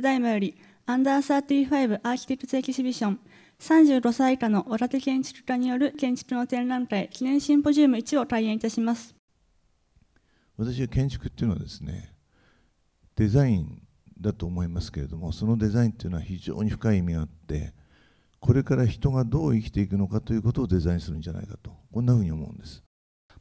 ただいまより、アンダー35アーキテクツエキシビション、35歳以下の若手建築家による建築の展覧会記念シンポジウム1を開演いたします。私は建築っていうのはですね、デザインだと思いますけれども、そのデザインっていうのは非常に深い意味があって、これから人がどう生きていくのかということをデザインするんじゃないかと、こんなふうに思うんです。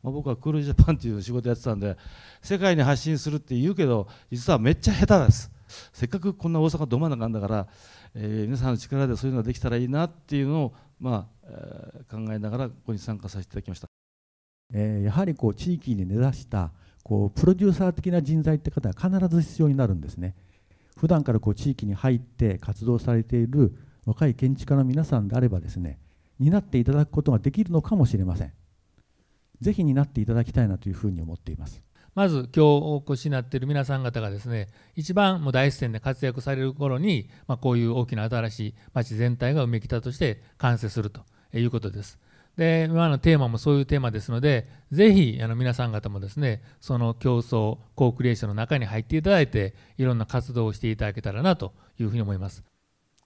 まあ、僕はクールジャパンっていう仕事やってたんで世界に発信するって言うけど実はめっちゃ下手ですせっかくこんな大阪ど真ん中なんだから、えー、皆さんの力でそういうのができたらいいなっていうのを、まあえー、考えながらここに参加させていただきました、えー、やはりこう地域に根ざしたこうプロデューサー的な人材って方が必ず必要になるんですね。普段からこう地域に入って活動されている若い建築家の皆さんであればですね担っていただくことができるのかもしれません。ぜひ担っていただきたいなというふうに思っています。まず今日お越しになっている皆さん方がですね一番もう大自然で活躍される頃に、まあ、こういう大きな新しい町全体が梅北として完成するということです。で今のテーマもそういうテーマですのでぜひあの皆さん方もですねその競争コークリエーションの中に入っていただいていろんな活動をしていただけたらなというふうに思います。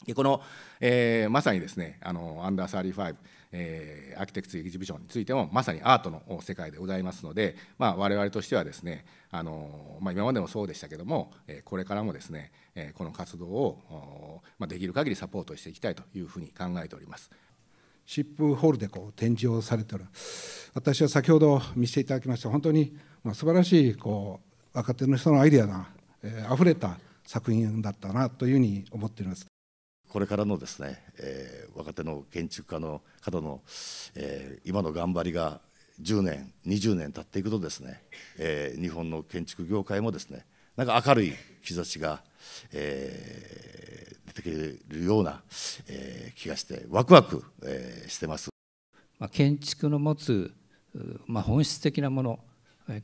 でこの、えー、まさにですね、あのアンダー35、えー、アーキテクツ・エキジビションについても、まさにアートの世界でございますので、まあ、我々としてはですね、あのまあ、今までもそうでしたけども、えこれからもですね、えこの活動を、まあ、できる限りサポートしていきたいというふうに考えております。シップホールでこう展示をされてる私は先ほど見せていただきました本当にまあ素晴らしいこう若手の人のアイデアが、えー、溢れた作品だったなというふうに思っていますこれからのですね、えー、若手の建築家の方の、えー、今の頑張りが10年20年経っていくとですね、えー、日本の建築業界もですねなんか明るい兆しが、えー、出てくるような、えー、気がしてワクワク、えー、してます。まあ、建築の持つ、まあ、本質的なもの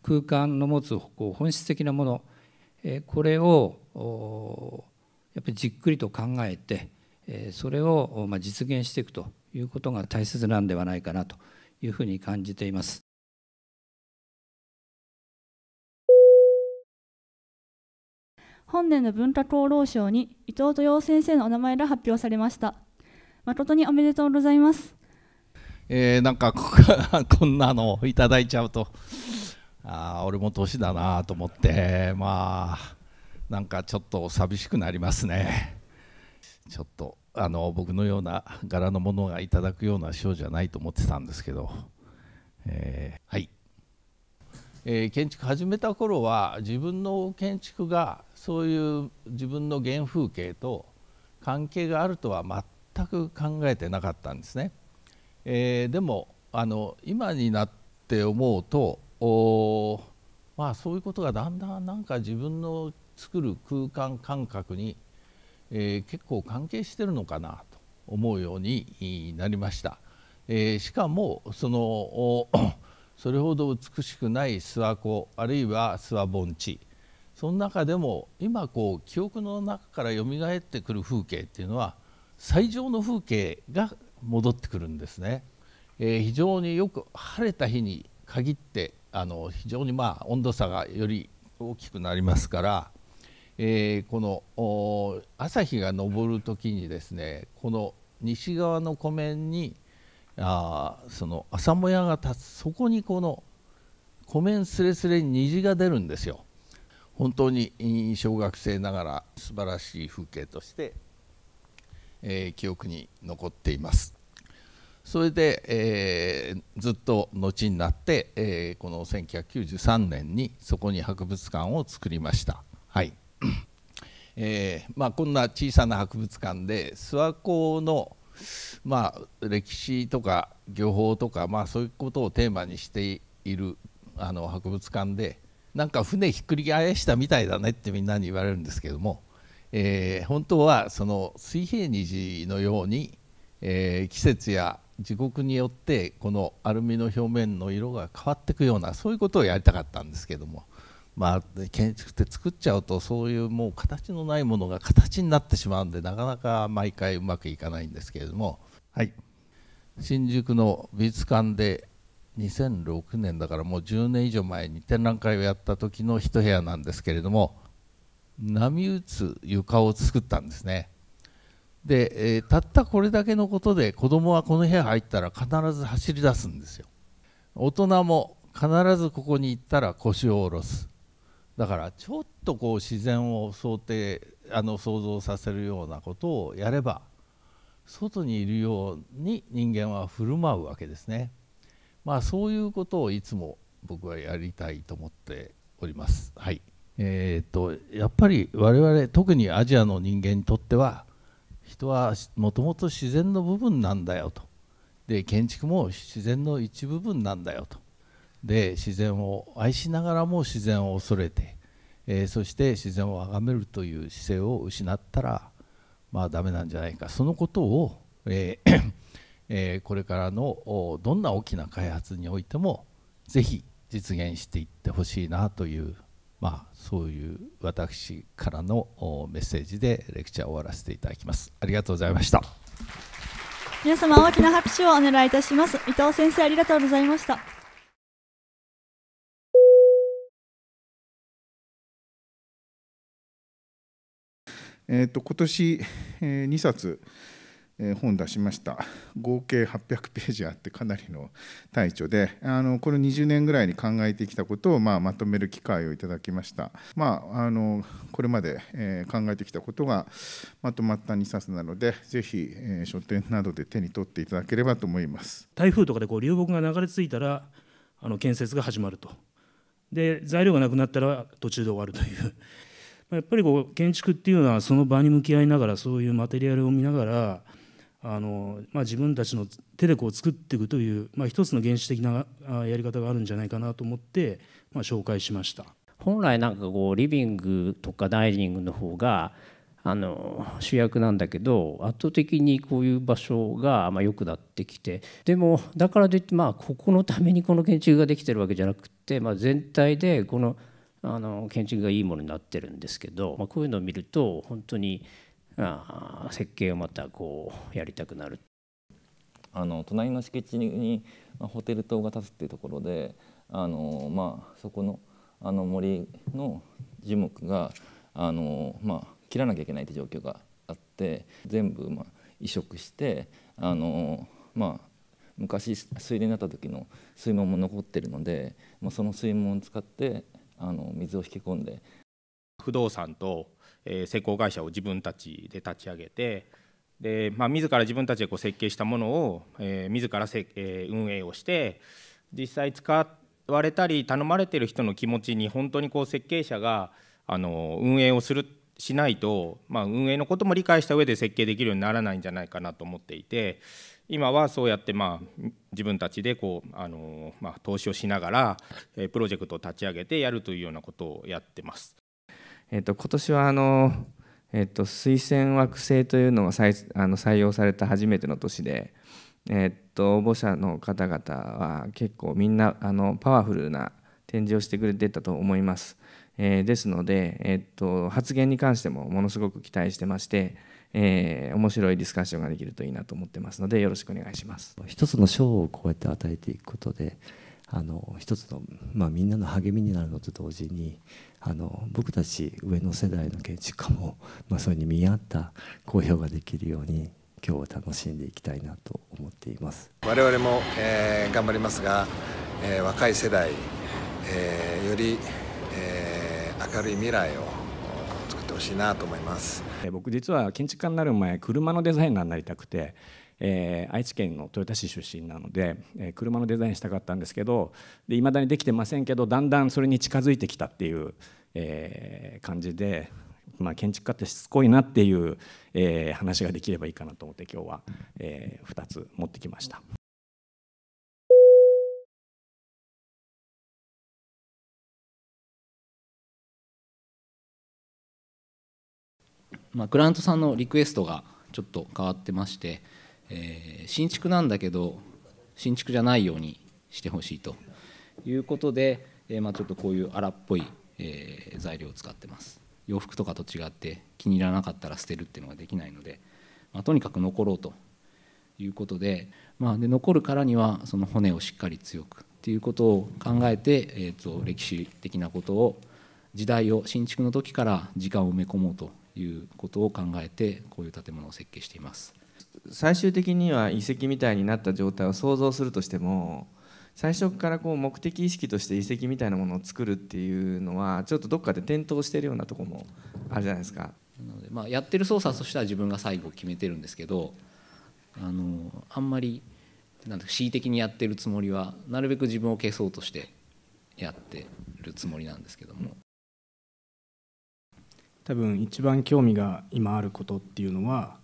空間の持つこう本質的なものこれをやっぱりじっくりと考えてそれを実現していくということが大切なんではないかなというふうに感じています。本年の文化功労賞に伊藤豊先生のお名前が発表されました。誠におめでとうございます。えー、なんかこここんなのをいただいちゃうとああ俺も年だなと思ってまあなんかちょっと寂しくなりますねちょっとあの僕のような柄のものがいただくような賞じゃないと思ってたんですけど、えー、はい、えー、建築始めた頃は自分の建築がそういう自分の原風景と関係があるとは全く考えてなかったんですね。えー、でもあの今になって思うとまあそういうことがだんだんなんか自分の作る空間感覚にえー、結構関係してるのかなと思うようになりました。えー、しかもそのそれほど美しくない諏訪湖あるいは諏訪盆地その中でも今こう記憶の中から蘇ってくる風景っていうのは最上の風景が戻ってくるんですね。えー、非常によく晴れた日に限ってあの非常にまあ温度差がより大きくなりますから、えー、この朝日が昇る時にですねこの西側の湖面にあその朝もやが立つそこにこの湖面すれすれに虹が出るんですよ。本当に小学生ながら素晴らしい風景として、えー、記憶に残っています。それで、えー、ずっと後になって、えー、この1993年にそこに博物館を作りました。はいえー、まあ、こんな小さな博物館で諏訪湖の、まあ、歴史とか漁法とか、まあ、そういうことをテーマにしているあの博物館でなんか船ひっくり返したみたいだねってみんなに言われるんですけども、えー、本当はその水平虹のように、えー、季節や時刻によってこのアルミの表面の色が変わっていくようなそういうことをやりたかったんですけどもまあ、建築って作っちゃうとそういうもう形のないものが形になってしまうんでなかなか毎回うまくいかないんですけれども、はい、新宿の美術館で2006年だからもう10年以上前に展覧会をやった時の一部屋なんですけれども波打つ床を作ったんですねで、えー、たったこれだけのことで子供はこの部屋入ったら必ず走り出すんですよ大人も必ずここに行ったら腰を下ろすだからちょっとこう自然を想定あの想像させるようなことをやれば外にいるように人間は振る舞うわけですね。まあ、そういうことをいつも僕はやりたいと思っております。はいえーと、とやっぱり我々特にアジアの人間にとっては人はもともと自然の部分なんだよとで建築も自然の一部分なんだよとで自然を愛しながらも自然を恐れて、えー、そして自然を崇めるという姿勢を失ったらまあダメなんじゃないかそのことを、えーえー、これからのどんな大きな開発においてもぜひ実現していってほしいなという、まあ、そういう私からのメッセージでレクチャーを終わらせていただきますありがとうございました皆様大きな拍手をお願いいたします伊藤先生ありがとうございましたえーと、今年、えー、2冊、えー、本出しました合計800ページあってかなりの大著であのこの20年ぐらいに考えてきたことを、まあ、まとめる機会をいただきました、まあ、あのこれまで、えー、考えてきたことがまとまった2冊なのでぜひ、えー、書店などで手に取っていただければと思います台風とかでこう流木が流れ着いたらあの建設が始まるとで材料がなくなったら途中で終わるというやっぱりこう建築っていうのはその場に向き合いながらそういうマテリアルを見ながらあの、まあ、自分たちの手でこう作っていくという、まあ、一つの原始的なやり方があるんじゃないかなと思って、まあ、紹介しました本来なんかこうリビングとかダイニングの方があの主役なんだけど圧倒的にこういう場所がまあ良くなってきてでもだからといってまあここのためにこの建築ができてるわけじゃなくてまあ全体でこのあの建築がいいものになってるんですけど、まあ、こういうのを見ると本当にあ設計をまたこうやりたくなるあの隣の敷地に、まあ、ホテル棟が建つっていうところであの、まあ、そこのあの森の樹木があの、まあ、切らなきゃいけないって状況があって全部、まあ、移植してあの、まあ、昔水田になった時の水門も残ってるので、まあ、その水門を使ってあの水を引き込んで不動産と、えー、施工会社を自分たちで立ち上げてで、まあ、自ら自分たちでこう設計したものを、えー、自らせ、えー、運営をして実際使われたり頼まれてる人の気持ちに本当にこう設計者があの運営をするしないと、まあ、運営のことも理解した上で設計できるようにならないんじゃないかなと思っていて今はそうやってまあ自分たちでこうあの、まあ、投資をしながら、えプロジェクトを立ち上げてやるというようなことをやってます。えっと、今年はあの、えっと、推薦惑星というのが採あの採用された初めての年で、えっと、応募者の方々は結構みんなあのパワフルな展示をしてくれてたと思います。えー、ですので、えっと、発言に関してもものすごく期待してまして、えー、面白いディスカッションができるといいなと思ってますのでよろしくお願いします一つの賞をこうやって与えていくことであの一つの、まあ、みんなの励みになるのと同時にあの僕たち上の世代の建築家も、まあ、それに見合った公表ができるように今日を楽しんでいきたいなと思っています我々も、えー、頑張りますが、えー、若い世代、えー、より、えー、明るい未来を作ってほしいなと思います。僕実は建築家になる前車のデザイナーになりたくて、えー、愛知県の豊田市出身なので、えー、車のデザインしたかったんですけどいまだにできてませんけどだんだんそれに近づいてきたっていう、えー、感じで、まあ、建築家ってしつこいなっていう、え話ができればいいかなと思って今日は、え2つ持ってきました。まあ、クライアントさんのリクエストがちょっと変わってまして、えー、新築なんだけど新築じゃないようにしてほしいということで、えー、まあ、ちょっとこういう荒っぽい、えー、材料を使ってます洋服とかと違って気に入らなかったら捨てるっていうのができないので、まあ、とにかく残ろうということで,、まあ、で残るからにはその骨をしっかり強くっていうことを考えて、えーと、と歴史的なことを時代を新築の時から時間を埋め込もうということを考えてこういう建物を設計しています最終的には遺跡みたいになった状態を想像するとしても最初からこう目的意識として遺跡みたいなものを作るっていうのはちょっとどっかで転倒してるようなとこもあるじゃないですか。なのでまあ、やってる操作としては自分が最後決めてるんですけどあのあんまりなんか恣意的にやってるつもりはなるべく自分を消そうとしてやってるつもりなんですけども多分一番興味が今あることっていうのは、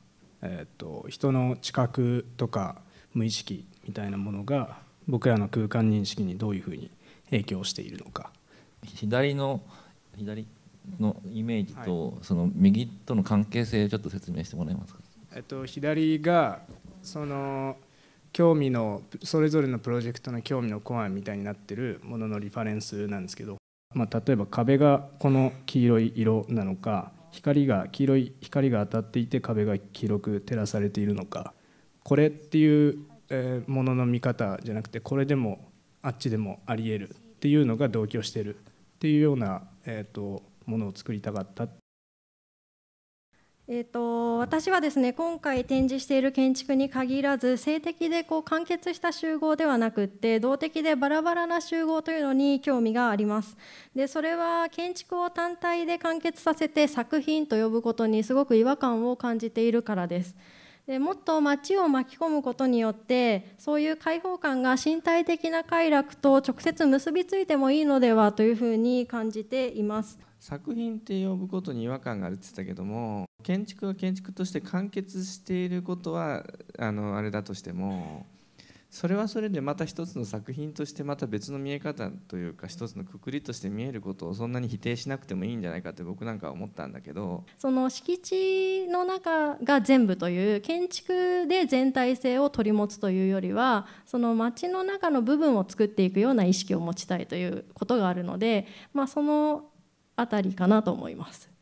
えーと、人の知覚とか無意識みたいなものが僕らの空間認識にどういうふうに影響しているのか。左の左のイメージと、その右との関係性ちょっと説明してもらえますか、えっと、左がその興味のそれぞれのプロジェクトの興味のコアみたいになってるもののリファレンスなんですけどまあ、例えば壁がこの黄色い色なのか光が黄色い光が当たっていて壁が黄色く照らされているのかこれっていうものの見方じゃなくてこれでもあっちでもありえるっていうのが同居してるっていうような、えーと、ものを作りたかった。えーと、私はですね今回展示している建築に限らず性的でこう完結した集合ではなくって動的でバラバラな集合というのに興味がありますでそれは建築を単体で完結させて作品と呼ぶことにすごく違和感を感じているからですでもっと街を巻き込むことによってそういう開放感が身体的な快楽と直接結びついてもいいのではというふうに感じています作品って呼ぶことに違和感があるって言ったけども建築は建築として完結していることはあのあれだとしてもそれはそれでまた一つの作品としてまた別の見え方というか一つのくくりとして見えることをそんなに否定しなくてもいいんじゃないかって僕なんかは思ったんだけどその敷地の中が全部という建築で全体性を取り持つというよりはその街の中の部分を作っていくような意識を持ちたいということがあるので、まあ、その辺りかなと思います。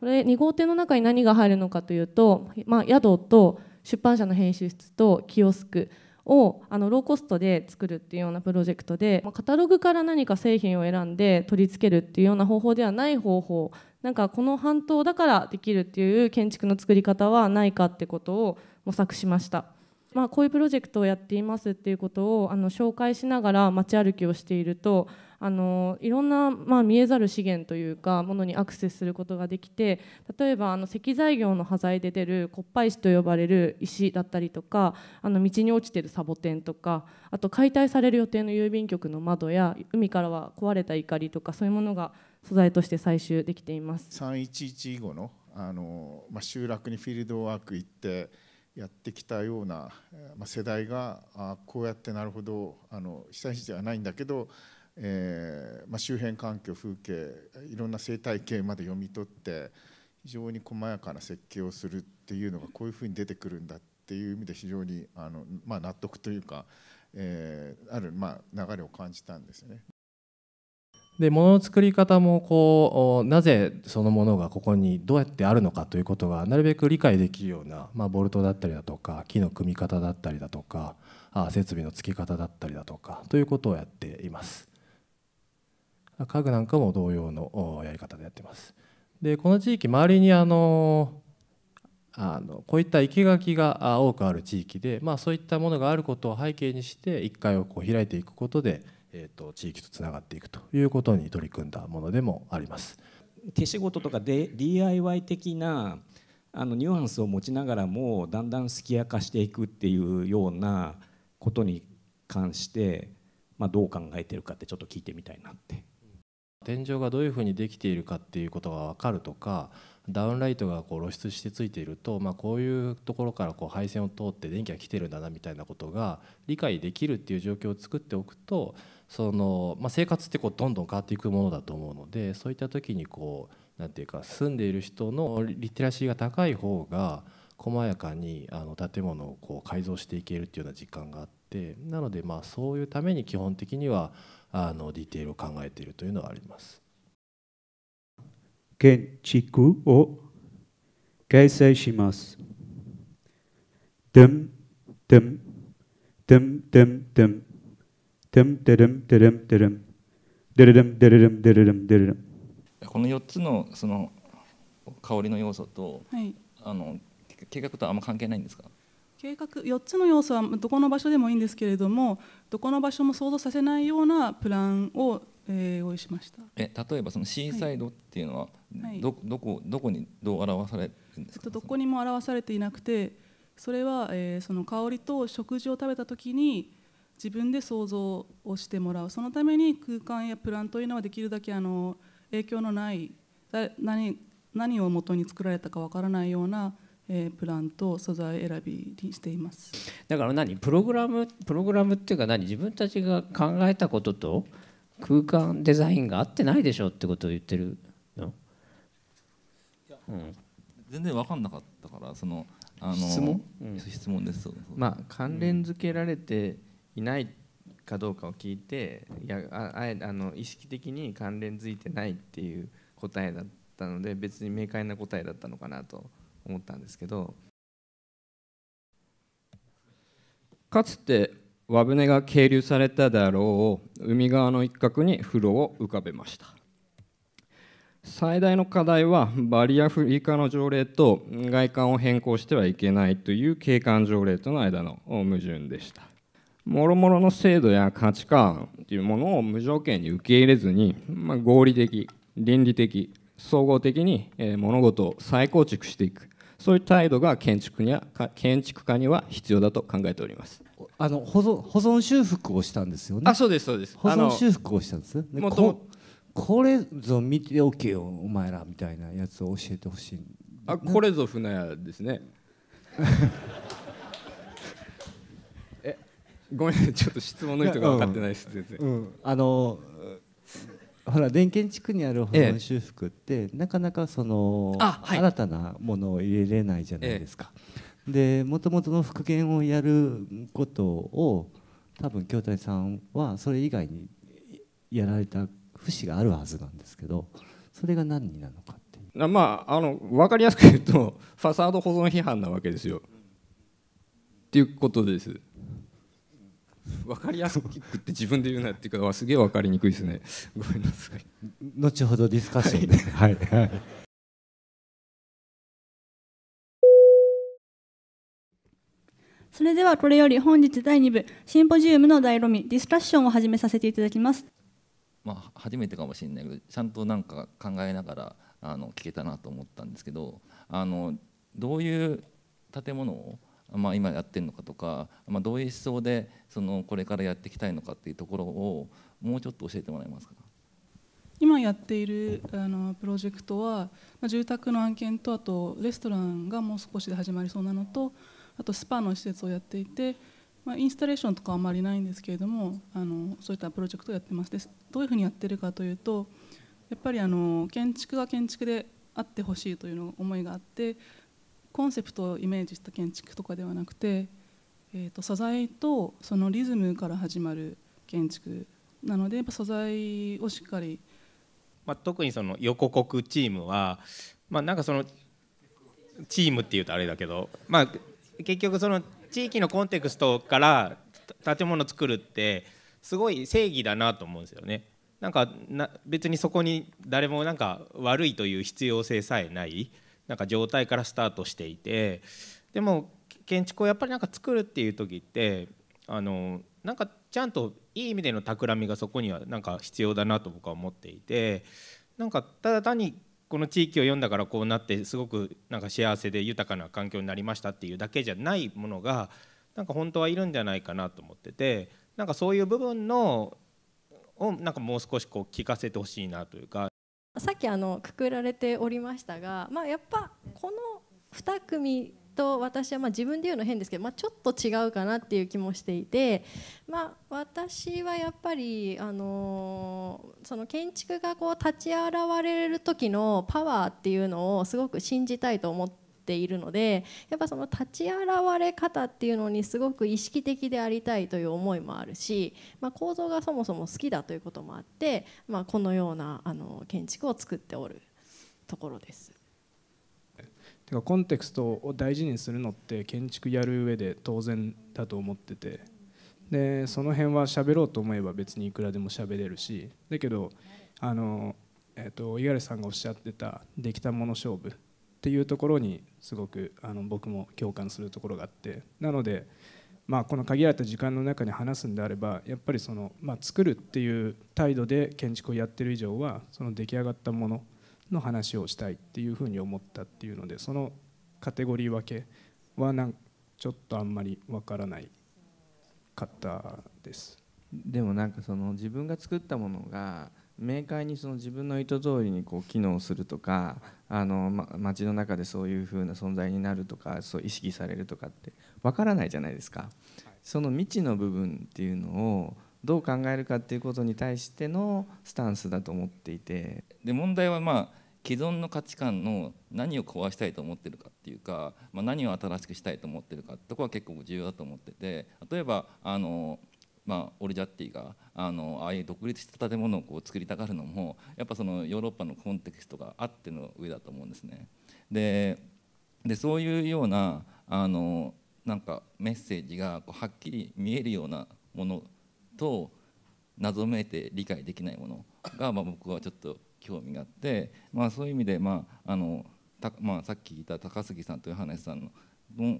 これ2号店の中に何が入るのかというと、まあ、宿と出版社の編集室とキオスクをあのローコストで作るっていうようなプロジェクトで、まあ、カタログから何か製品を選んで取り付けるっていうような方法ではない方法なんかこの半島だからできるっていう建築の作り方はないかってことを模索しました。まあ、こういうプロジェクトをやっていますっていうことをあの紹介しながら街歩きをしているとあのいろんな、まあ、見えざる資源というかものにアクセスすることができて例えばあの石材業の端材で出る骨灰石と呼ばれる石だったりとかあの道に落ちてるサボテンとかあと解体される予定の郵便局の窓や海からは壊れた怒りとかそういうものが素材として採集できています。311以後のあの、まあ、集落にフィールドワーク行ってやってきたような、ま世代があこうやってなるほどあの被災地ではないんだけど、えーまあ、周辺環境風景いろんな生態系まで読み取って非常に細やかな設計をするっていうのがこういうふうに出てくるんだっていう意味で非常にあの、まあ、納得というか、えー、ある、まあ、流れを感じたんですよね。でもの作り方もこうなぜそのものがここにどうやってあるのかということがなるべく理解できるような、まあ、ボルトだったりだとか木の組み方だったりだとかあ設備の付き方だったりだとかということをやっています家具なんかも同様のやり方でやってますでこの地域周りにあのあのこういった生垣が多くある地域で、まあ、そういったものがあることを背景にして1階をこう開いていくことでえーと、地域とつながっていくということに取り組んだものでもあります。手仕事とかで DIY 的なあのニュアンスを持ちながらもだんだんすきやかしていくっていうようなことに関して、まあ、どう考えてるかってちょっと聞いてみたいなって。天井がどういうふうにできているかっていうことが分かるとかダウンライトがこう露出してついていると、まあ、こういうところからこう配線を通って電気が来てるんだなみたいなことが理解できるっていう状況を作っておくとその、まあ、生活ってこうどんどん変わっていくものだと思うのでそういった時にこうなんていうか住んでいる人のリテラシーが高い方が細やかにあの建物をこう改造していけるっていうような実感があってなのでまあそういうために基本的にはあのディテールを考えているというのはあります。建築を形成します。でんでんでんでんでんンデルンデルンデルンデルこの四つのその香りの要素と、はい、あの計画とはあんま関係ないんですか計画四つの要素はどこの場所でもいいんですけれどもどこの場所も想像させないようなプランを、えー、用意しましたえ例えばそのシーサイドっていうのは、はい、どどこどこにどう表されるんですか、どこにも表されていなくてそれは、えー、その香りと食事を食べたときに自分で想像をしてもらうそのために空間やプランというのはできるだけあの影響のない何何を元に作られたかわからないようなえー、プランと素材選びにしていますだから何プログラムプログラムっていうか何自分たちが考えたことと空間デザインが合ってないでしょってことを言ってるの、うん、全然分かんなかったからそのあの質問、うん、質問ですまあ関連付けられて、うんいないかどうかを聞いていやああの意識的に関連づいてないっていう答えだったので別に明快な答えだったのかなと思ったんですけどかつて和船が係留されたであろう海側の一角に風呂を浮かべました最大の課題はバリアフリー化の条例と外観を変更してはいけないという景観条例との間の矛盾でしたもろもろの制度や価値観というものを無条件に受け入れずに、まあ、合理的倫理的総合的に物事を再構築していくそういう態度が建築には建築家には必要だと考えておりますあの保存保存修復をしたんですよねあそうですそうです保存修復をしたんですねここれぞ見ておけよお前らみたいなやつを教えてほしいあこれぞ船屋ですね ごめんちょっと質問の人が分かってないです、全然、うん、あのほら電建地区にある保存修復って、なかなかその、はい、新たなものを入れれないじゃないですか、ええ、でもともとの復元をやることを多分京谷さんはそれ以外にやられた節があるはずなんですけどそれが何になのかっていうまああの分かりやすく言うと ファサード保存批判なわけですよ、うん、っていうことです分 かりやすくって自分で言うなっていうかすげえ分かりにくいですね ごめんなさい 後ほどディスカッションではい、はい、それではこれより本日第2部シンポジウムの醍論みディスカッションを始めさせていただきますまあ初めてかもしれないけどちゃんとなんか考えながらあの聞けたなと思ったんですけどあのどういう建物をまあ、今やってるのかとか、まあ、どういう思想でそのこれからやっていきたいのかっていうところをもうちょっと教えてもらえますか今やっているあのプロジェクトは、まあ、住宅の案件とあとレストランがもう少しで始まりそうなのとあとスパの施設をやっていて、まあ、インスタレーションとかはあまりないんですけれどもあのそういったプロジェクトをやってますでどういうふうにやってるかというとやっぱりあの建築は建築であってほしいというの思いがあってコンセプトをイメージした建築とかではなくて、えー、と素材とそのリズムから始まる建築なのでやっぱ素材をしっかり、まあ、特にその横国チームは、まあ、なんかそのチームっていうとあれだけど、まあ、結局その地域のコンテクストから建物作るってすごい正義だなと思うんですよね。なんか別にそこに誰もなんか悪いという必要性さえない。なんか状態からスタートしていてでも建築をやっぱりなんか作るっていう時ってあのなんかちゃんといい意味での企みがそこにはなんか必要だなと僕は思っていてなんかただ単にこの地域を読んだからこうなってすごくなんか幸せで豊かな環境になりましたっていうだけじゃないものがなんか本当はいるんじゃないかなと思っててなんかそういう部分のをなんかもう少しこう聞かせてほしいなというか。さっきあのくくられておりましたが、まあ、やっぱこの2組と私はま自分で言うの変ですけど、まあ、ちょっと違うかなっていう気もしていて、まあ、私はやっぱり、あのー、その建築がこう立ち現れる時のパワーっていうのをすごく信じたいと思って。ているのでやっぱその立ち現れ方っていうのにすごく意識的でありたいという思いもあるし、まあ、構造がそもそも好きだということもあって、まあ、このようなあの建築を作っておるところです。てかコンテクストを大事にするのって建築やる上で当然だと思っててでその辺は喋ろうと思えば別にいくらでも喋れるしだけどあの、えと、五十嵐さんがおっしゃってたできたもの勝負っていうところにすごくあの僕も共感するところがあってなので、まあ、この限られた時間の中に話すんであればやっぱりその、まあ、作るっていう態度で建築をやってる以上はその出来上がったものの話をしたいっていうふうに思ったっていうのでそのカテゴリー分けはなんちょっとあんまりわからない方です。でもなんかその自分が作ったものが明快にその自分の意図通りにこう機能するとかあの、ま、街の中でそういうふうな存在になるとかそう意識されるとかってわからないじゃないですか、その未知の部分っていうのをどう考えるかっていうことに対してのスタンスだと思っていてで問題はまあ既存の価値観の何を壊したいと思ってるかっていうか、まあ、何を新しくしたいと思ってるかってとこは結構重要だと思ってて例えばあのまあ、オルジャッティがあのああいう独立した建物をこう作りたがるのもやっぱそのヨーロッパのコンテクストがあっての上だと思うんですね。でそういうようなあのなんかメッセージがこうはっきり見えるようなものと謎めいて理解できないものが、まあ、僕はちょっと興味があって、まあ、そういう意味で、まああのまあ、さっき言った高杉さんという話さんの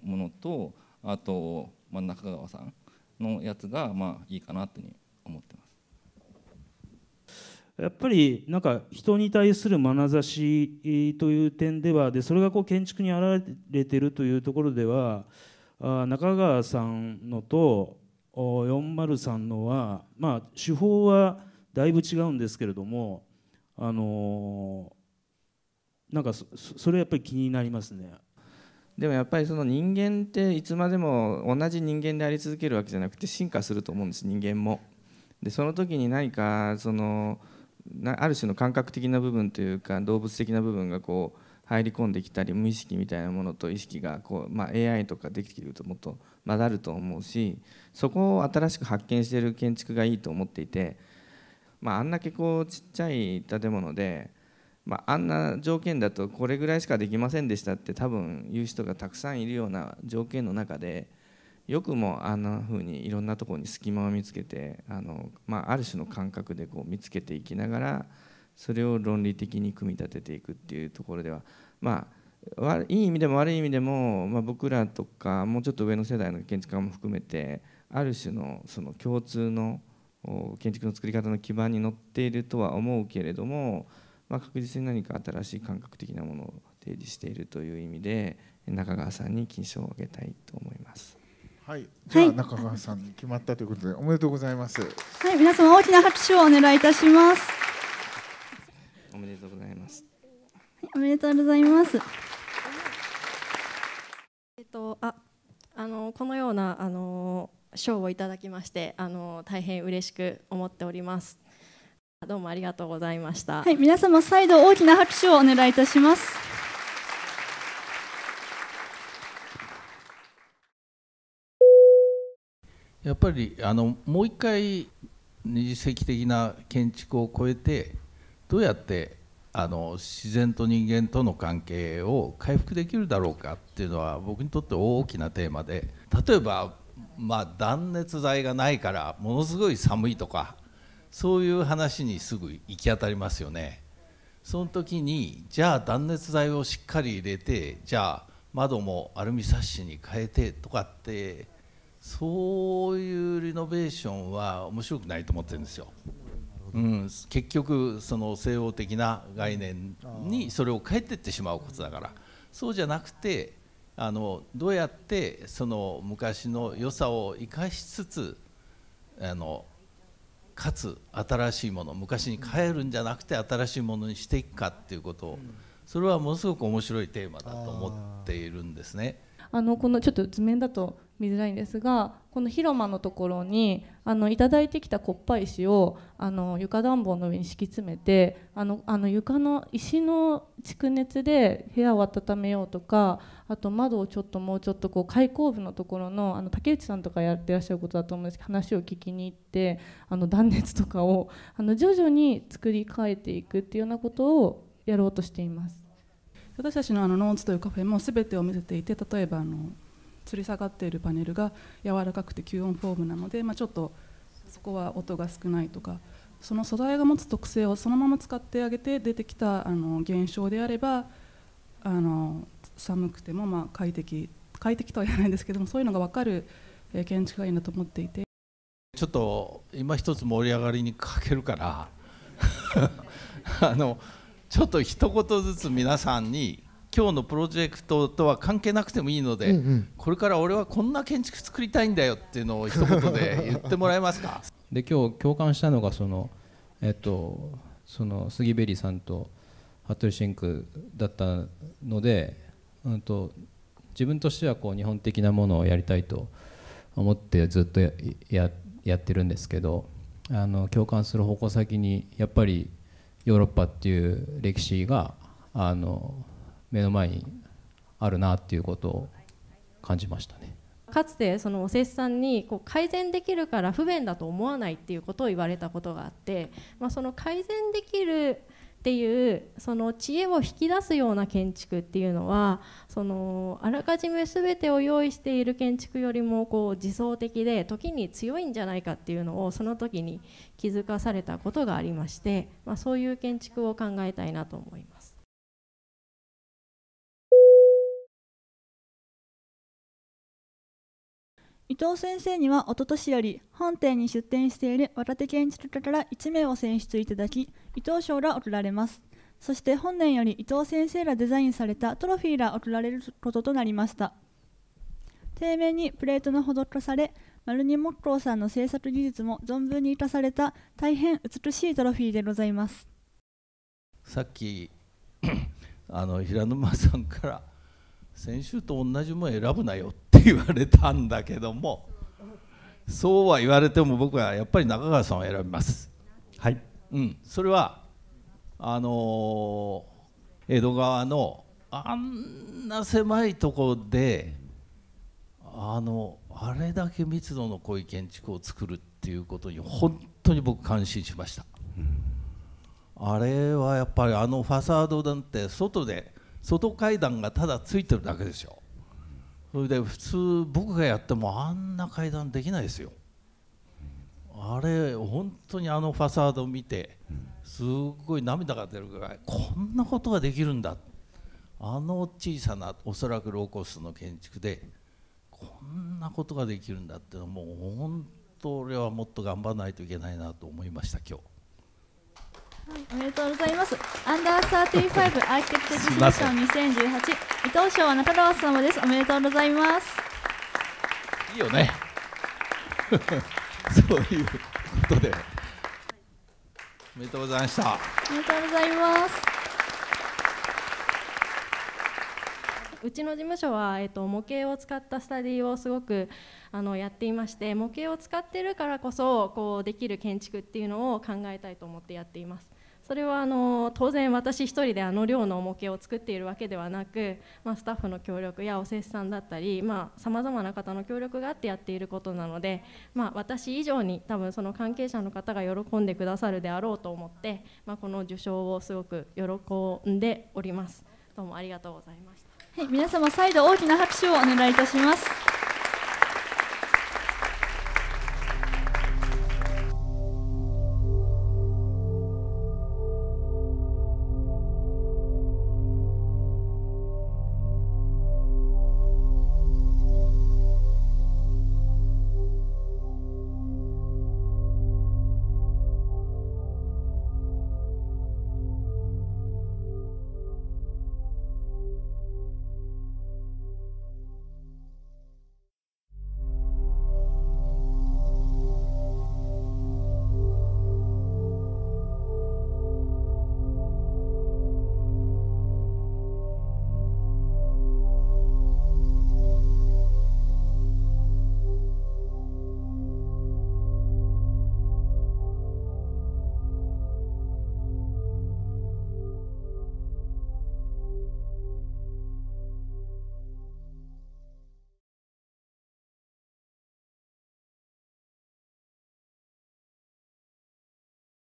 ものとあと、まあ、中川さんのやつがまあいいかなというふうに思ってます。やっぱりなんか人に対する眼差しという点ではでそれがこう建築に表れてるというところではあ中川さんのと403のは、まあ、手法はだいぶ違うんですけれども、あのー、なんかそれやっぱり気になりますね。でもやっぱりその人間っていつまでも同じ人間であり続けるわけじゃなくて進化すると思うんです人間も。でその時に何かそのある種の感覚的な部分というか動物的な部分がこう入り込んできたり無意識みたいなものと意識がこう、まあ、AI とかできてくるともっと混ざると思うしそこを新しく発見している建築がいいと思っていて、まあ、あんだけこうちっちゃい建物でまあ、あんな条件だとこれぐらいしかできませんでしたって多分言う人がたくさんいるような条件の中でよくもあんな風にいろんなところに隙間を見つけてあの、まあ、ある種の感覚でこう見つけていきながらそれを論理的に組み立てていくっていうところではまあいい意味でも悪い意味でも、まあ、僕らとかもうちょっと上の世代の建築家も含めてある種のその共通の建築の作り方の基盤に乗っているとは思うけれどもまあ、確実に何か新しい感覚的なものを提示しているという意味で中川さんに金賞をあげたいと思います。はい、じゃあ中川さんに決まったということでおめでとうございます。はい、皆様大きな拍手をお願いいたします。おめでとうございます。おめでとうございます。えっとあ、あのこのようなあの賞をいただきまして、あの大変嬉しく思っております。どうもありがとうございました、はい、皆様再度大きな拍手をお願いいたしますやっぱりあのもう一回二次席的な建築を超えてどうやってあの自然と人間との関係を回復できるだろうかっていうのは僕にとって大きなテーマで例えば、まあ、断熱材がないからものすごい寒いとかそういう話にすぐ行き当たりますよねその時にじゃあ断熱材をしっかり入れてじゃあ窓もアルミサッシに変えてとかってそういうリノベーションは面白くないと思ってるんですよ。うん、結局その西欧的な概念にそれを変えてってしまうことだからそうじゃなくてあのどうやってその昔の良さを生かしつつあのかつ新しいもの昔に変えるんじゃなくて新しいものにしていくかっていうことをそれはものすごく面白いテーマだと思っているんですね。あのこのちょっと図面だと見づらいんですがこの広間のところにあのいただいてきたコッパ石をあの床暖房の上に敷き詰めてあのあの床の石の蓄熱で部屋を温めようとかあと窓をちょっともうちょっとこう開口部のところのあの竹内さんとかやってらっしゃることだと思うんですけど話を聞きに行ってあの断熱とかをあの徐々に作り変えていくっていうようなことをやろうとしています。私たちのあのノーツというカフェも全てを見せていて例えばあの吊り下がっているパネルが柔らかくて吸音フォームなので、まあ、ちょっとそこは音が少ないとかその素材が持つ特性をそのまま使ってあげて出てきたあの現象であればあの寒くてもま快適快適とは言わないんですけどもそういうのが分かる建築がいいなと思っていてちょっと今一つ盛り上がりに欠けるから あのちょっと一言ずつ皆さんに今日のプロジェクトとは関係なくてもいいので、うんうん、これから俺はこんな建築作りたいんだよっていうのを一言で 言ってもらえますかで今日共感したのがその、えっと、その杉ベリーさんと服部シンクだったので、うんと、自分としてはこう日本的なものをやりたいと思ってずっとややってるんですけどあの共感する矛先にやっぱりヨーロッパっていう歴史があの目の前にあるなっていうことを感じましたね。かつてそのお施主さんにこう改善できるから不便だと思わないっていうことを言われたことがあって、まあ、その改善できるっていうその知恵を引き出すような建築っていうのはそのあらかじめ全てを用意している建築よりもこう自創的で時に強いんじゃないかっていうのをその時に気づかされたことがありまして、まあ、そういう建築を考えたいなと思います。伊藤先生にはおととしより本店に出店している若手建築家から1名を選出いただき伊藤賞が贈られますそして本年より伊藤先生がデザインされたトロフィーが贈られることとなりました底面にプレートの施され丸に木工さんの制作技術も存分に生かされた大変美しいトロフィーでございますさっきあの平沼さんから先週と同じもを選ぶなよって言われたんだけどもそうは言われても僕はやっぱり中川さんを選びます。はい、うん、それはあのー、江戸川のあんな狭いとこであのあれだけ密度の濃い建築を作るっていうことに本当に僕感心しました、うん、あれはやっぱりあのファサードなんて外で外階段がただついてるだけですよそれで普通僕がやってもあんな階段できないですよあれ本当にあのファサードを見てすごい涙が出るぐらいこんなことができるんだあの小さなおそらくローコストの建築でこんなことができるんだっていうのはもう本当俺はもっと頑張らないといけないなと思いました今日。おめでとうございます。アンダーサーティファイブアーキテクトディフション2018伊藤賞は中川様です。おめでとうございます。いいよね。そういうことで。おめでとうございました。おめでとうございます。うちの事務所は、えっと、模型を使ったスタディをすごくあのやっていまして模型を使ってるからこそこうできる建築っていうのを考えたいと思ってやっています。それはあの当然私一人であの量の模型を作っているわけではなく、まあ、スタッフの協力やお施主さんだったりさまざ、まな方の協力があってやっていることなので、まあ、私以上に多分その関係者の方が喜んでくださるであろうと思って、まあ、この受賞をすごく喜んでおりますどうもありがとうございました、はい、皆様再度大きな拍手をお願いいたします